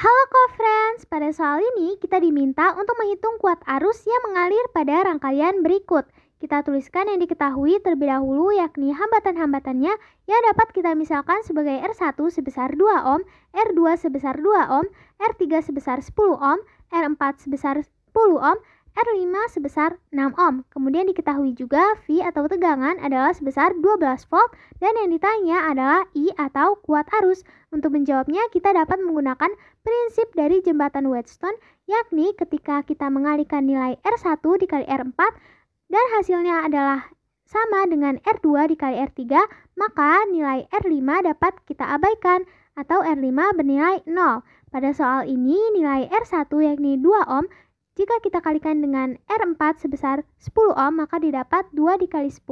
Halo co-friends, pada soal ini kita diminta untuk menghitung kuat arus yang mengalir pada rangkaian berikut. Kita tuliskan yang diketahui terlebih dahulu yakni hambatan-hambatannya yang dapat kita misalkan sebagai R1 sebesar 2 ohm, R2 sebesar 2 ohm, R3 sebesar 10 ohm, R4 sebesar 10 ohm, R5 sebesar 6 ohm. Kemudian diketahui juga V atau tegangan adalah sebesar 12 volt dan yang ditanya adalah I atau kuat arus. Untuk menjawabnya kita dapat menggunakan prinsip dari jembatan Wheatstone, yakni ketika kita mengalihkan nilai R1 dikali R4 dan hasilnya adalah sama dengan R2 dikali R3, maka nilai R5 dapat kita abaikan atau R5 bernilai 0. Pada soal ini, nilai R1 yakni 2 ohm jika kita kalikan dengan R4 sebesar 10 ohm, maka didapat 2 dikali 10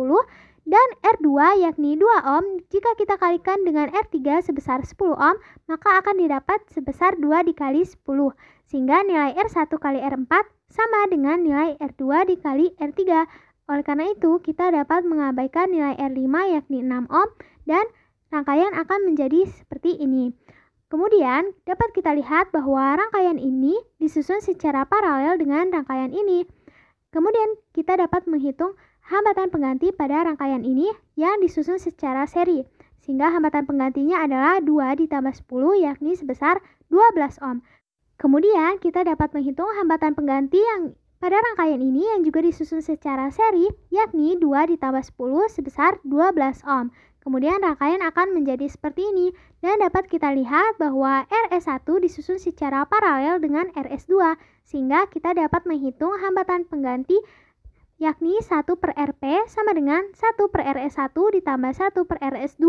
dan R2 yakni 2 ohm. Jika kita kalikan dengan R3 sebesar 10 ohm, maka akan didapat sebesar 2 dikali 10. Sehingga nilai R1 kali R4 sama dengan nilai R2 dikali R3. Oleh karena itu, kita dapat mengabaikan nilai R5 yakni 6 ohm dan rangkaian akan menjadi seperti ini. Kemudian, dapat kita lihat bahwa rangkaian ini disusun secara paralel dengan rangkaian ini. Kemudian, kita dapat menghitung hambatan pengganti pada rangkaian ini yang disusun secara seri, sehingga hambatan penggantinya adalah 2 ditambah 10 yakni sebesar 12 ohm. Kemudian, kita dapat menghitung hambatan pengganti yang pada rangkaian ini yang juga disusun secara seri yakni 2 ditambah 10 sebesar 12 ohm. Kemudian rangkaian akan menjadi seperti ini dan dapat kita lihat bahwa RS1 disusun secara paralel dengan RS2 sehingga kita dapat menghitung hambatan pengganti yakni 1 per RP sama dengan 1 per RS1 ditambah 1 per RS2.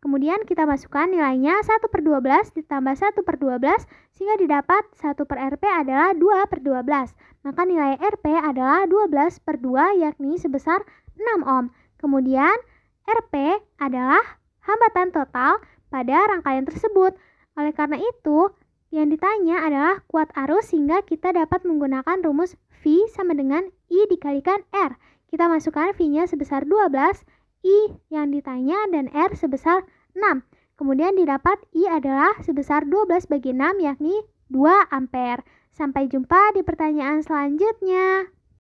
Kemudian kita masukkan nilainya 1 per 12 ditambah 1 per 12 sehingga didapat 1 per RP adalah 2 per 12. Maka nilai RP adalah 12 per 2 yakni sebesar 6 ohm. Kemudian RP adalah hambatan total pada rangkaian tersebut. Oleh karena itu, yang ditanya adalah kuat arus sehingga kita dapat menggunakan rumus V sama dengan I dikalikan R. Kita masukkan V-nya sebesar 12, I yang ditanya dan R sebesar 6. Kemudian didapat I adalah sebesar 12 bagi 6 yakni 2 ampere. Sampai jumpa di pertanyaan selanjutnya.